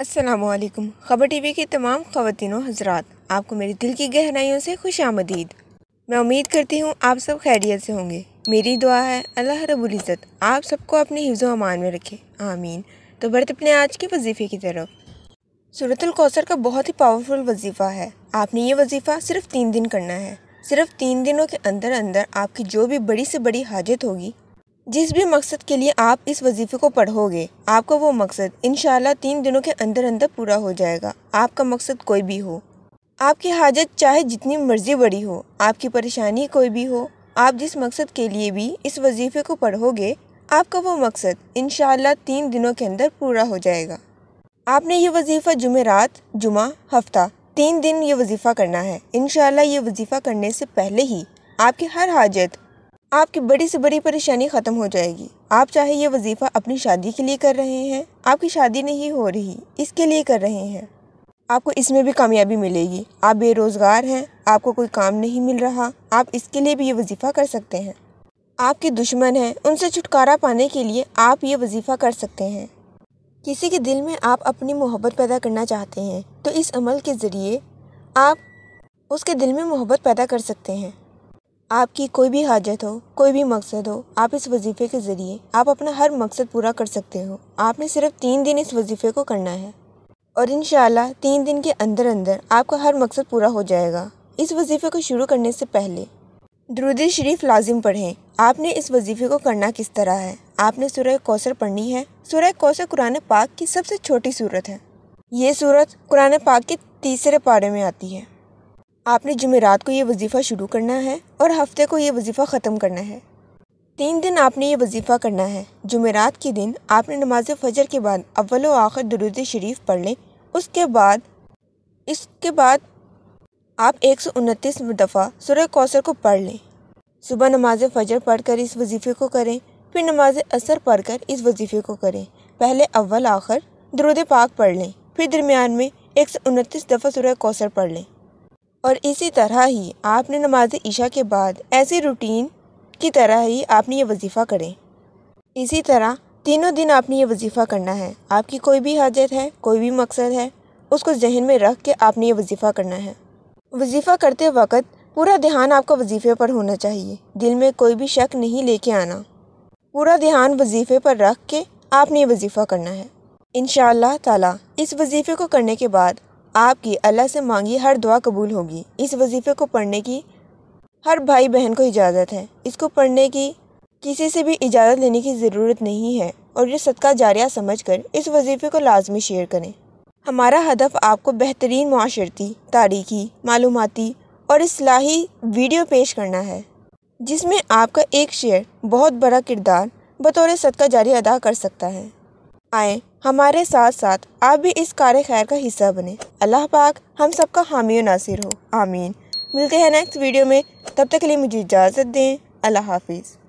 असलकम ख़बर T V की तमाम ख़वान हजरात आपको मेरी दिल की गहराइयों से खुश आमदीद मैं उम्मीद करती हूँ आप सब खैरियत से होंगे मेरी दुआ है अल्लाह रबुल्ज़त आप सबको अपने हिफ्ज़ अमान में रखे आमीन तो बढ़त अपने आज के वजीफ़े की तरफ सूरतलकौसर का बहुत ही पावरफुल वजीफ़ा है आपने ये वजीफ़ा सिर्फ तीन दिन करना है सिर्फ तीन दिनों के अंदर अंदर आपकी जो भी बड़ी से बड़ी हाजत होगी जिस भी मकसद के लिए आप इस वजीफ़े को पढ़ोगे आपका वो मकसद इन तीन दिनों के अंदर अंदर पूरा हो जाएगा आपका मकसद कोई भी हो आपकी हाजत चाहे जितनी मर्ज़ी बड़ी हो आपकी परेशानी कोई भी हो आप जिस मकसद के लिए भी इस वजीफ़े को पढ़ोगे आपका वो मकसद इन तीन दिनों के अंदर पूरा हो जाएगा आपने ये वजीफ़ा जुमेरात जुमा हफ्ता तीन दिन ये वजीफ़ा करना है इन ये वजीफ़ा करने से पहले ही आपकी हर हाजत आपकी बड़ी से बड़ी परेशानी ख़त्म हो जाएगी आप चाहे ये वजीफ़ा अपनी शादी के लिए कर रहे हैं आपकी शादी नहीं हो रही इसके लिए कर रहे हैं आपको इसमें भी कामयाबी मिलेगी आप बेरोज़गार हैं आपको कोई काम नहीं मिल रहा आप इसके लिए भी ये वजीफ़ा कर सकते हैं आपके दुश्मन हैं उनसे छुटकारा पाने के लिए आप ये वजीफ़ा कर सकते हैं किसी के दिल में आप अपनी मोहब्बत पैदा करना चाहते हैं तो इस अमल के ज़रिए आप उसके दिल में मोहब्बत पैदा कर सकते हैं आपकी कोई भी हाजत हो कोई भी मकसद हो आप इस वजीफ़े के ज़रिए आप अपना हर मकसद पूरा कर सकते हो आपने सिर्फ तीन दिन इस वजीफ़े को करना है और इन तीन दिन के अंदर अंदर आपका हर मकसद पूरा हो जाएगा इस वजीफ़े को शुरू करने से पहले दरुद शरीफ लाजिम पढ़ें आपने इस वजीफ़े को करना किस तरह है आपने सुरह कौसर पढ़नी है सूरह कौसर कुरान पाक की सबसे छोटी सूरत है ये सूरत कुरान पाक के तीसरे पारे में आती है आपने जुमेरात को यह वजीफ़ा शुरू करना है और हफ्ते को ये वजीफ़ा ख़त्म करना है तीन दिन आपने ये वजीफ़ा करना है जुमेरात के दिन आपने नमाज फजर के बाद अव्वल आखिर दरुद शरीफ पढ़ लें उसके बाद इसके बाद आप एक सौ उनतीस दफ़ा सुरह कौसर को पढ़ लें सुबह नमाज फजर पढ़ कर इस वजीफ़े को करें फिर नमाज असर पढ़ कर इस वजीफ़े को करें पहले अव्वल आखिर दरुद पाक पढ़ लें फिर दरमियान में एक सौ उनतीस दफ़ा सुरह कौसर पढ़ लें और इसी तरह ही आपने नमाज ईशा के बाद ऐसी रूटीन की तरह ही आपने ये वजीफ़ा करें इसी तरह तीनों दिन आपने ये वजीफ़ा करना है आपकी कोई भी हाजत है कोई भी मकसद है उसको जहन में रख के आपने ये वजीफ़ा करना है वजीफ़ा करते वक्त पूरा ध्यान आपका वजीफ़े पर होना चाहिए दिल में कोई भी शक नहीं लेके आना पूरा ध्यान वजीफ़े पर रख के आपने ये वजीफ़ा करना है इन ताला इस वजीफ़े को करने के बाद आपकी अल्लाह से मांगी हर दुआ कबूल होगी इस वजीफ़े को पढ़ने की हर भाई बहन को इजाज़त है इसको पढ़ने की किसी से भी इजाज़त लेने की ज़रूरत नहीं है और ये सदका जारिया समझ कर इस वजीफ़े को लाजमी शेयर करें हमारा हदफ आपको बेहतरीन माशरती तारीखी मालूमती और असलाही वीडियो पेश करना है जिसमें आपका एक शेयर बहुत बड़ा किरदार बतौर सदका जारी अदा कर सकता है आए हमारे साथ साथ आप भी इस कार्य खैर का हिस्सा बने अल्लाह पाक हम सबका हामी नासिर हो आमीन मिलते हैं नेक्स्ट वीडियो में तब तक के लिए मुझे इजाज़त दें अल्लाह हाफिज़